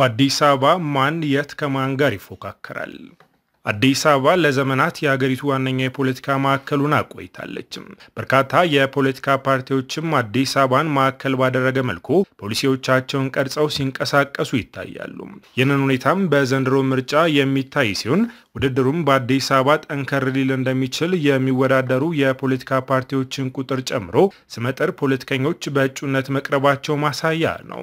በአዲስ አበባ ማን የት ከማን ጋር ይፎካከራል? አዲስ አበባ ለዘመናት የሀገሪቱ ዋነኛ የፖለቲካ ማዕከሉን አቆይታለችም። በርካታ የፖለቲካ ፓርቲዎችም አዲስ አበባን ማዕከል ባደረገ መልኩ ፖሊሲዎቻቸውን ቀርጸው ሲንቀሳቀሱ ይታያሉ። ይህንን ሁኔታም በዘንድሮ ምርጫ የሚታይ ሲሆን ውድድሩም በአዲስ አበባ ጠንከር ሊል እንደሚችል የሚወዳደሩ የፖለቲካ ፓርቲዎችን ቁጥር ጨምሮ ስመጥር ፖለቲከኞች በእጩነት መቅረባቸው ማሳያ ነው።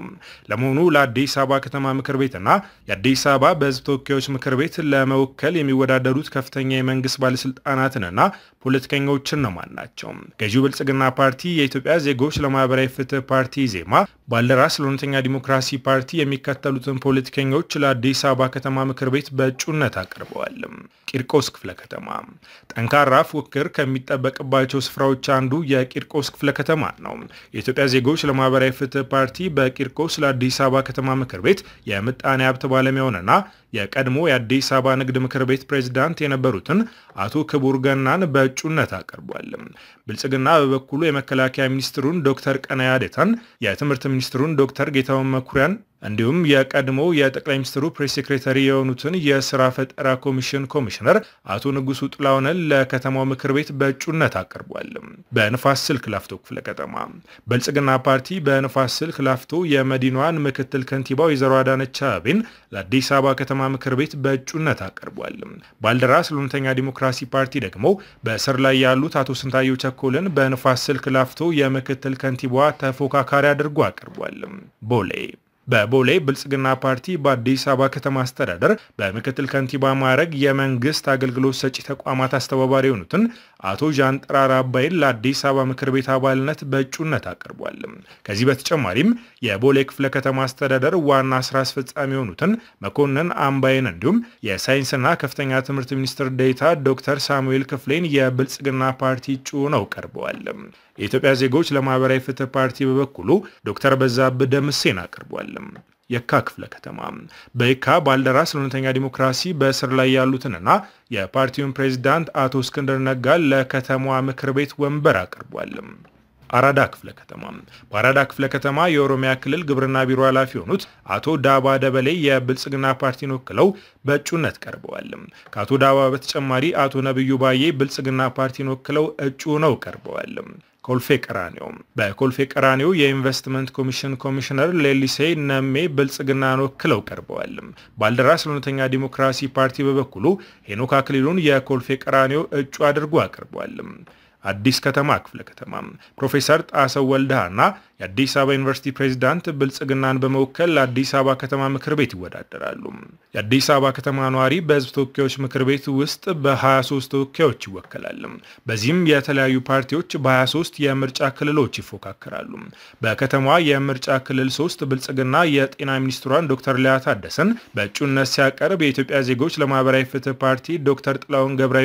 ለመሆኑ ለአዲስ አበባ ከተማ ምክር ቤትና የአዲስ አበባ በሕዝብ ተወካዮች ምክር ቤት ለመወከል የሚ የሚወዳደሩት ከፍተኛ የመንግስት ባለስልጣናትንና ፖለቲከኞችን ነው ናቸው? ገዢው ብልጽግና ፓርቲ፣ የኢትዮጵያ ዜጎች ለማህበራዊ ፍትህ ፓርቲ ዜማ ባልደራስ ለእውነተኛ ዲሞክራሲ ፓርቲ የሚከተሉትን ፖለቲከኞች ለአዲስ አበባ ከተማ ምክር ቤት በእጩነት አቅርበዋል። ቂርቆስ ክፍለ ከተማ ጠንካራ ፉክክር ከሚጠበቅባቸው ስፍራዎች አንዱ የቂርቆስ ክፍለ ከተማ ነው። የኢትዮጵያ ዜጎች ለማህበራዊ ፍትህ ፓርቲ በቂርቆስ ለአዲስ አበባ ከተማ ምክር ቤት የምጣኔ ሀብት ባለሙያውንና የቀድሞ የአዲስ አበባ ንግድ ምክር ቤት ፕሬዝዳንት የነበሩትን አቶ ክቡር ገናን በእጩነት አቅርቧል። ብልጽግና በበኩሉ የመከላከያ ሚኒስትሩን ዶክተር ቀነያ ዴታን፣ የትምህርት ሚኒስትሩን ዶክተር ጌታሁን መኩሪያን እንዲሁም የቀድሞ የጠቅላይ ሚኒስትሩ ፕሬስ ሴክሬታሪ የሆኑትን የስራ ፈጠራ ኮሚሽን ኮሚሽነር አቶ ንጉሱ ጥላውነን ለከተማው ምክር ቤት በእጩነት አቅርቧል። በንፋስ ስልክ ላፍቶ ክፍለ ከተማ ብልጽግና ፓርቲ በንፋስ ስልክ ላፍቶ የመዲናዋን ምክትል ከንቲባ ወይዘሮ አዳነች አቤቤን ለአዲስ አበባ ከተማ ምክር ቤት በእጩነት አቅርቧል። ባልደራስ ለእውነተኛ ዲሞክራሲ ፓርቲ ደግሞ በእስር ላይ ያሉት አቶ ስንታየው ቸኮልን በንፋስ ስልክ ላፍቶ የምክትል ከንቲባዋ ተፎካካሪ አድርጎ አቅርቧል። ቦሌ በቦሌ ብልጽግና ፓርቲ በአዲስ አበባ ከተማ አስተዳደር በምክትል ከንቲባ ማዕረግ የመንግስት አገልግሎት ሰጪ ተቋማት አስተባባሪ የሆኑትን አቶ ዣንጥራር አባይን ለአዲስ አበባ ምክር ቤት አባልነት በእጩነት አቅርቧል። ከዚህ በተጨማሪም የቦሌ ክፍለ ከተማ አስተዳደር ዋና ስራ አስፈጻሚ የሆኑትን መኮንን አምባይን እንዲሁም የሳይንስና ከፍተኛ ትምህርት ሚኒስትር ዴታ ዶክተር ሳሙኤል ክፍሌን የብልጽግና ፓርቲ እጩ ነው ቀርበዋል። የኢትዮጵያ ዜጎች ለማህበራዊ ፍትህ ፓርቲ በበኩሉ ዶክተር በዛብህ ደምሴን አቅርቧል። የካ ክፍለ ከተማ በየካ ባልደራስ ለእውነተኛ ዲሞክራሲ በእስር ላይ ያሉትንና የፓርቲውን ፕሬዚዳንት አቶ እስክንድር ነጋል ለከተማዋ ምክር ቤት ወንበር አቅርቧል። አራዳ ክፍለ ከተማ በአራዳ ክፍለ ከተማ የኦሮሚያ ክልል ግብርና ቢሮ ኃላፊ የሆኑት አቶ ዳባ ደበሌ የብልጽግና ፓርቲን ወክለው በእጩነት ቀርበዋል። ከአቶ ዳባ በተጨማሪ አቶ ነብዩ ባዬ ብልጽግና ፓርቲን ወክለው እጩ ነው ቀርበዋል። ኮልፌ ቀራኒዮ። በኮልፌ ቀራኒዮ የኢንቨስትመንት ኮሚሽን ኮሚሽነር ሌሊሴ ነሜ ብልጽግናን ወክለው ቀርበዋል። ባልደራስ ለእውነተኛ ዲሞክራሲ ፓርቲ በበኩሉ ሄኖክ አክሊሉን የኮልፌ ቀራኒዮ እጩ አድርጎ አቅርበዋል። አዲስ ከተማ ክፍለ ከተማ ፕሮፌሰር ጣሰው ወልደሃና የአዲስ አበባ ዩኒቨርሲቲ ፕሬዚዳንት ብልጽግናን በመወከል ለአዲስ አበባ ከተማ ምክር ቤት ይወዳደራሉ። የአዲስ አበባ ከተማ ነዋሪ በህዝብ ተወካዮች ምክር ቤት ውስጥ በ23 ተወካዮች ይወከላል። በዚህም የተለያዩ ፓርቲዎች በ23 የምርጫ ክልሎች ይፎካከራሉ። በከተማዋ የምርጫ ክልል 3 ብልጽግና የጤና ሚኒስትሯን ዶክተር ሊያ ታደሰን በእጩነት ሲያቀርብ የኢትዮጵያ ዜጎች ለማህበራዊ ፍትህ ፓርቲ ዶክተር ጥላሁን ገብረ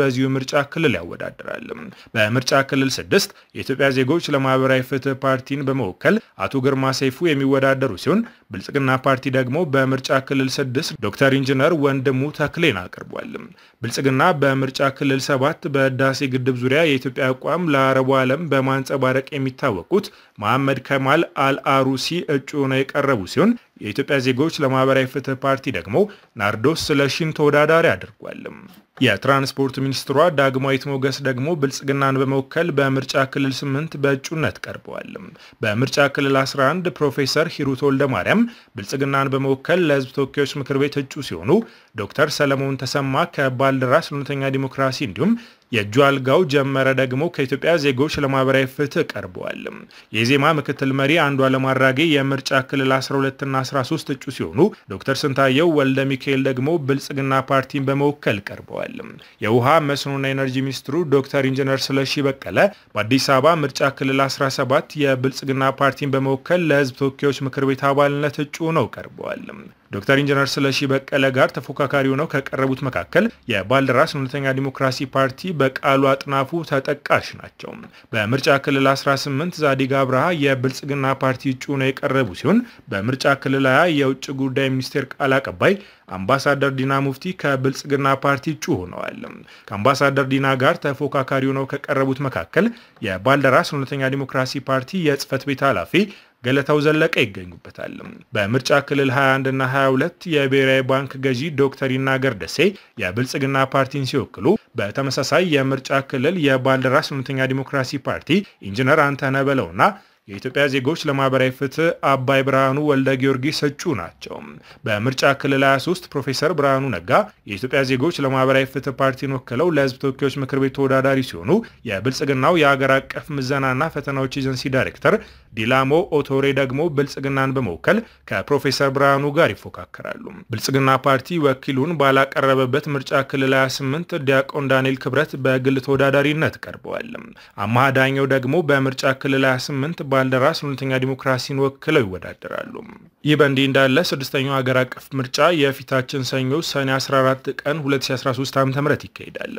በዚሁ ምርጫ ክልል ያወዳድራል። በምርጫ ክልል 6 የኢትዮጵያ ዜጎች ለማህበራዊ ፍትህ ፓርቲ ፓርቲን በመወከል አቶ ግርማ ሰይፉ የሚወዳደሩ ሲሆን ብልጽግና ፓርቲ ደግሞ በምርጫ ክልል ስድስት ዶክተር ኢንጂነር ወንድሙ ተክሌን አቅርቧል። ብልጽግና በምርጫ ክልል ሰባት በህዳሴ ግድብ ዙሪያ የኢትዮጵያ አቋም ለአረቡ ዓለም በማንጸባረቅ የሚታወቁት መሐመድ ከማል አልአሩሲ እጩ ነው የቀረቡ ሲሆን የኢትዮጵያ ዜጎች ለማህበራዊ ፍትህ ፓርቲ ደግሞ ናርዶስ ስለሺን ተወዳዳሪ አድርጓል። የትራንስፖርት ሚኒስትሯ ዳግማዊት ሞገስ ደግሞ ብልጽግናን በመወከል በምርጫ ክልል 8 በእጩነት ቀርበዋል። በምርጫ ክልል 11 ፕሮፌሰር ሂሩት ወልደ ማርያም ብልጽግናን በመወከል ለህዝብ ተወካዮች ምክር ቤት እጩ ሲሆኑ ዶክተር ሰለሞን ተሰማ ከባልደራስ እውነተኛ ዲሞክራሲ እንዲሁም አልጋው ጀመረ ደግሞ ከኢትዮጵያ ዜጎች ለማህበራዊ ፍትህ ቀርበዋል። የዜማ ምክትል መሪ አንዱዓለም አራጌ የምርጫ ክልል 12ና 13 እጩ ሲሆኑ ዶክተር ስንታየው ወልደ ሚካኤል ደግሞ ብልጽግና ፓርቲን በመወከል ቀርበዋል። የውሃ መስኖና ኤነርጂ ሚኒስትሩ ዶክተር ኢንጂነር ስለሺ በቀለ በአዲስ አበባ ምርጫ ክልል 17 የብልጽግና ፓርቲን በመወከል ለህዝብ ተወካዮች ምክር ቤት አባልነት እጩ ነው ቀርበዋል። ዶክተር ኢንጂነር ስለሺ በቀለ ጋር ተፎካካሪ ሆነው ከቀረቡት መካከል የባልደራስ እውነተኛ ዲሞክራሲ ፓርቲ በቃሉ አጥናፉ ተጠቃሽ ናቸው። በምርጫ ክልል 18 ዛዲግ አብርሃ የብልጽግና ፓርቲ እጩ ነው የቀረቡ ሲሆን በምርጫ ክልል 20 የውጭ ጉዳይ ሚኒስቴር ቃል አቀባይ አምባሳደር ዲና ሙፍቲ ከብልጽግና ፓርቲ እጩ ሆነዋል። ከአምባሳደር ዲና ጋር ተፎካካሪ ሆነው ከቀረቡት መካከል የባልደራስ እውነተኛ ዲሞክራሲ ፓርቲ የጽህፈት ቤት ኃላፊ ገለታው ዘለቀ ይገኙበታል። በምርጫ ክልል 21 እና 22 የብሔራዊ ባንክ ገዢ ዶክተር ይናገር ደሴ የብልጽግና ፓርቲን ሲወክሉ፣ በተመሳሳይ የምርጫ ክልል የባልደራስ እውነተኛ ዲሞክራሲ ፓርቲ ኢንጂነር አንተነህ በለውና የኢትዮጵያ ዜጎች ለማህበራዊ ፍትህ አባይ ብርሃኑ ወልደ ጊዮርጊስ እጩ ናቸው። በምርጫ ክልል 23 ፕሮፌሰር ብርሃኑ ነጋ የኢትዮጵያ ዜጎች ለማህበራዊ ፍትህ ፓርቲን ወክለው ለህዝብ ተወካዮች ምክር ቤት ተወዳዳሪ ሲሆኑ የብልጽግናው የሀገር አቀፍ ምዘናና ፈተናዎች ኤጀንሲ ዳይሬክተር ዲላሞ ኦቶሬ ደግሞ ብልጽግናን በመወከል ከፕሮፌሰር ብርሃኑ ጋር ይፎካከራሉ። ብልጽግና ፓርቲ ወኪሉን ባላቀረበበት ምርጫ ክልል 28 ዲያቆን ዳንኤል ክብረት በግል ተወዳዳሪነት ቀርበዋል። አማሃ ዳኘው ደግሞ በምርጫ ክልል 28 ባልደራስ እውነተኛ ዲሞክራሲን ወክለው ይወዳደራሉ። ይህ በእንዲህ እንዳለ ስድስተኛው ሀገር አቀፍ ምርጫ የፊታችን ሰኞ ሰኔ 14 ቀን 2013 ዓ ም ይካሄዳል።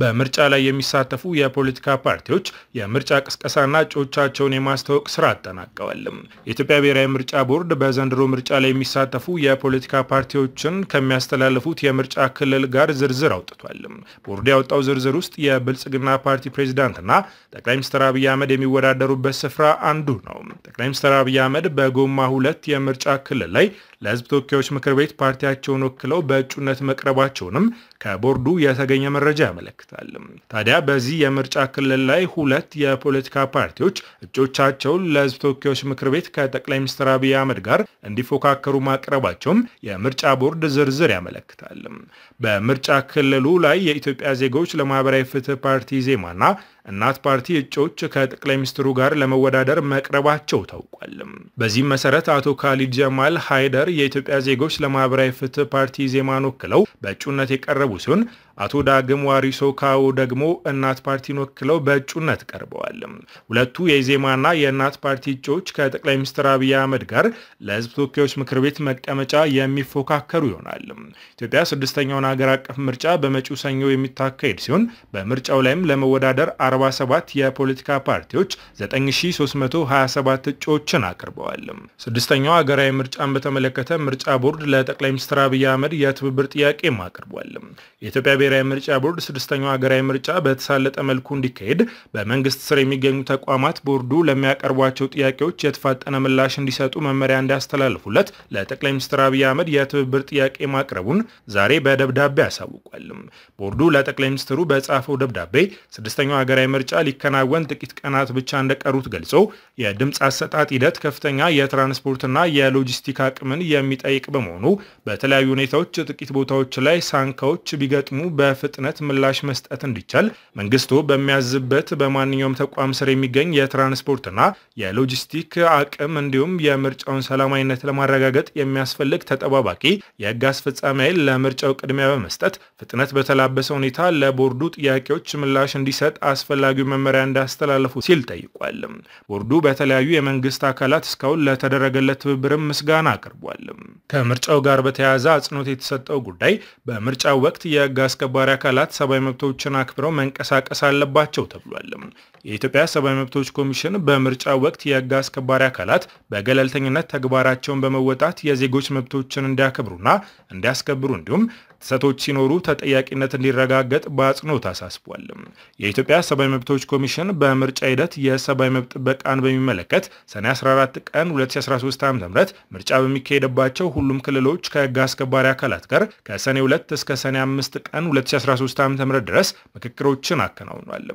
በምርጫ ላይ የሚሳተፉ የፖለቲካ ፓርቲዎች የምርጫ ቅስቀሳና እጩዎቻቸውን የማስታወቅ ስራ አጠናቀዋል። የኢትዮጵያ ብሔራዊ ምርጫ ቦርድ በዘንድሮ ምርጫ ላይ የሚሳተፉ የፖለቲካ ፓርቲዎችን ከሚያስተላልፉት የምርጫ ክልል ጋር ዝርዝር አውጥቷል። ቦርዱ ያወጣው ዝርዝር ውስጥ የብልጽግና ፓርቲ ፕሬዚዳንትና ጠቅላይ ሚኒስትር አብይ አህመድ የሚወዳደሩበት ስፍራ አንዱ አንዱ ነው። ጠቅላይ ሚኒስትር አብይ አህመድ በጎማ ሁለት የምርጫ ክልል ላይ ለህዝብ ተወካዮች ምክር ቤት ፓርቲያቸውን ወክለው በእጩነት መቅረባቸውንም ከቦርዱ የተገኘ መረጃ ያመለክታል። ታዲያ በዚህ የምርጫ ክልል ላይ ሁለት የፖለቲካ ፓርቲዎች እጮቻቸውን ለህዝብ ተወካዮች ምክር ቤት ከጠቅላይ ሚኒስትር አብይ አህመድ ጋር እንዲፎካከሩ ማቅረባቸውም የምርጫ ቦርድ ዝርዝር ያመለክታል። በምርጫ ክልሉ ላይ የኢትዮጵያ ዜጎች ለማህበራዊ ፍትህ ፓርቲ ዜማና እናት ፓርቲ እጩዎች ከጠቅላይ ሚኒስትሩ ጋር ለመወዳደር መቅረባቸው ታውቋል። በዚህም መሰረት አቶ ካሊድ ጀማል ሃይደር የኢትዮጵያ ዜጎች ለማህበራዊ ፍትህ ፓርቲ ዜማን ወክለው በእጩነት የቀረቡ ሲሆን አቶ ዳግም ዋሪሶ ካዎ ደግሞ እናት ፓርቲን ወክለው በእጩነት ቀርበዋል። ሁለቱ የኢዜማና የእናት ፓርቲ እጩዎች ከጠቅላይ ሚኒስትር አብይ አህመድ ጋር ለህዝብ ተወካዮች ምክር ቤት መቀመጫ የሚፎካከሩ ይሆናል። ኢትዮጵያ ስድስተኛውን ሀገር አቀፍ ምርጫ በመጪው ሰኞ የሚታካሄድ ሲሆን በምርጫው ላይም ለመወዳደር 47 የፖለቲካ ፓርቲዎች 9327 እጩዎችን አቅርበዋል። ስድስተኛው ሀገራዊ ምርጫን በተመለከተ ምርጫ ቦርድ ለጠቅላይ ሚኒስትር አብይ አህመድ የትብብር ጥያቄም አቅርቧል። የኢትዮጵያ የብሔራዊ ምርጫ ቦርድ ስድስተኛው ሀገራዊ ምርጫ በተሳለጠ መልኩ እንዲካሄድ በመንግስት ስር የሚገኙ ተቋማት ቦርዱ ለሚያቀርቧቸው ጥያቄዎች የተፋጠነ ምላሽ እንዲሰጡ መመሪያ እንዲያስተላልፉለት ለጠቅላይ ሚኒስትር አብይ አህመድ የትብብር ጥያቄ ማቅረቡን ዛሬ በደብዳቤ አሳውቋል። ቦርዱ ለጠቅላይ ሚኒስትሩ በጻፈው ደብዳቤ ስድስተኛው ሀገራዊ ምርጫ ሊከናወን ጥቂት ቀናት ብቻ እንደቀሩት ገልጾ የድምፅ አሰጣጥ ሂደት ከፍተኛ የትራንስፖርትና የሎጂስቲክ አቅምን የሚጠይቅ በመሆኑ በተለያዩ ሁኔታዎች ጥቂት ቦታዎች ላይ ሳንካዎች ቢገጥሙ በፍጥነት ምላሽ መስጠት እንዲቻል መንግስቱ በሚያዝበት በማንኛውም ተቋም ስር የሚገኝ የትራንስፖርትና የሎጂስቲክ አቅም እንዲሁም የምርጫውን ሰላማዊነት ለማረጋገጥ የሚያስፈልግ ተጠባባቂ የህግ አስፈጻሚ ኃይል ለምርጫው ቅድሚያ በመስጠት ፍጥነት በተላበሰ ሁኔታ ለቦርዱ ጥያቄዎች ምላሽ እንዲሰጥ አስፈላጊው መመሪያ እንዳስተላለፉ ሲል ጠይቋል። ቦርዱ በተለያዩ የመንግስት አካላት እስካሁን ለተደረገለት ትብብርም ምስጋና አቅርቧል። ከምርጫው ጋር በተያያዘ አጽንኦት የተሰጠው ጉዳይ በምርጫው ወቅት የህግ አስከ አስከባሪ አካላት ሰብአዊ መብቶችን አክብረው መንቀሳቀስ አለባቸው ተብሏል። የኢትዮጵያ ሰብአዊ መብቶች ኮሚሽን በምርጫ ወቅት የህግ አስከባሪ አካላት በገለልተኝነት ተግባራቸውን በመወጣት የዜጎች መብቶችን እንዲያከብሩና እንዲያስከብሩ እንዲሁም ጥሰቶች ሲኖሩ ተጠያቂነት እንዲረጋገጥ በአጽንኦት አሳስቧል። የኢትዮጵያ ሰብአዊ መብቶች ኮሚሽን በምርጫ ሂደት የሰብአዊ መብት ጥበቃን በሚመለከት ሰኔ 14 ቀን 2013 ዓ.ም ምርጫ በሚካሄድባቸው ሁሉም ክልሎች ከህግ አስከባሪ አካላት ጋር ከሰኔ 2 እስከ ሰኔ 5 ቀን 2013 ዓ ም ድረስ ምክክሮችን አከናውኗል።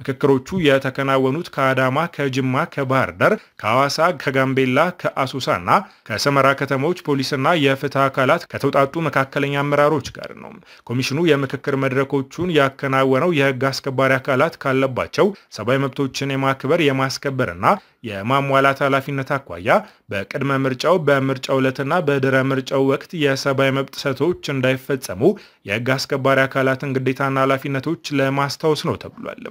ምክክሮቹ የተከናወኑት ከአዳማ፣ ከጅማ፣ ከባህር ዳር፣ ከሐዋሳ፣ ከጋምቤላ፣ ከአሶሳና ከሰመራ ከተሞች ፖሊስና የፍትህ አካላት ከተውጣጡ መካከለኛ አመራሮች ጋር ነው። ኮሚሽኑ የምክክር መድረኮቹን ያከናወነው የህግ አስከባሪ አካላት ካለባቸው ሰብአዊ መብቶችን የማክበር የማስከበርና የማሟላት ኃላፊነት አኳያ በቅድመ ምርጫው በምርጫው ዕለትና በድረ ምርጫው ወቅት የሰብአዊ መብት ጥሰቶች እንዳይፈጸሙ የህግ አስከባሪ አካላትን ግዴታና ኃላፊነቶች ለማስታወስ ነው ተብሏል።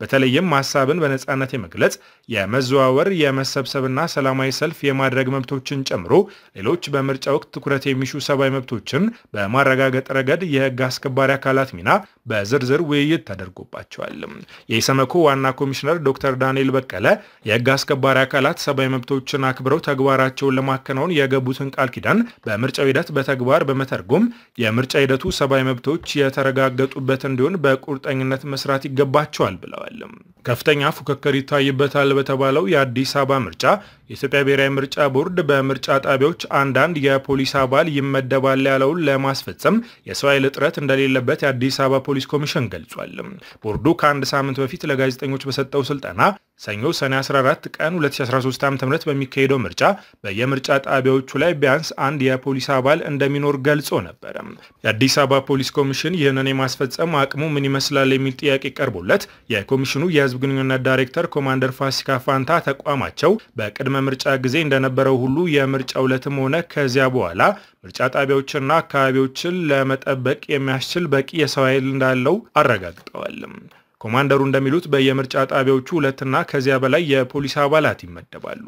በተለይም ሀሳብን በነፃነት የመግለጽ የመዘዋወር፣ የመሰብሰብና ሰላማዊ ሰልፍ የማድረግ መብቶችን ጨምሮ ሌሎች በምርጫ ወቅት ትኩረት የሚሹ ሰብአዊ መብቶችን በማረጋገጥ ረገድ የህግ አስከባሪ አካላት ሚና በዝርዝር ውይይት ተደርጎባቸዋል። የኢሰመኮ ዋና ኮሚሽነር ዶክተር ዳንኤል በቀለ የህግ አስከባሪ አካላት ሰብአዊ መብቶችን አክብረው ተግባራቸውን ለማከናወን የገቡትን ቃል ኪዳን በምርጫው ሂደት በተግባር በመተርጎም የምርጫ ሂደቱ ሰብአዊ መብቶች የተረጋገጡበት እንዲሆን በቁርጠኝነት መስራት ይገባቸዋል ብለዋል። ከፍተኛ ፉክክር ይታይበታል በተባለው የአዲስ አበባ ምርጫ የኢትዮጵያ ብሔራዊ ምርጫ ቦርድ በምርጫ ጣቢያዎች አንዳንድ የፖሊስ አባል ይመደባል ያለውን ለማስፈጸም የሰው ኃይል እጥረት እንደሌለበት የአዲስ አበባ ፖሊስ ኮሚሽን ገልጿል። ቦርዱ ከአንድ ሳምንት በፊት ለጋዜጠኞች በሰጠው ስልጠና ሰኞ ሰኔ 14 ቀን 2013 ዓ.ም በሚካሄደው ምርጫ በየምርጫ ጣቢያዎቹ ላይ ቢያንስ አንድ የፖሊስ አባል እንደሚኖር ገልጾ ነበረ። የአዲስ አበባ ፖሊስ ኮሚሽን ይህንን የማስፈጸም አቅሙ ምን ይመስላል የሚል ጥያቄ ቀርቦለት የኮሚሽኑ የህዝብ ግንኙነት ዳይሬክተር ኮማንደር ፋሲካ ፋንታ ተቋማቸው በቅድመ ምርጫ ጊዜ እንደነበረው ሁሉ የምርጫ ዕለትም ሆነ ከዚያ በኋላ ምርጫ ጣቢያዎችና አካባቢዎችን ለመጠበቅ የሚያስችል በቂ የሰው ኃይል እንዳለው አረጋግጠዋል። ኮማንደሩ እንደሚሉት በየምርጫ ጣቢያዎቹ ሁለትና ከዚያ በላይ የፖሊስ አባላት ይመደባሉ።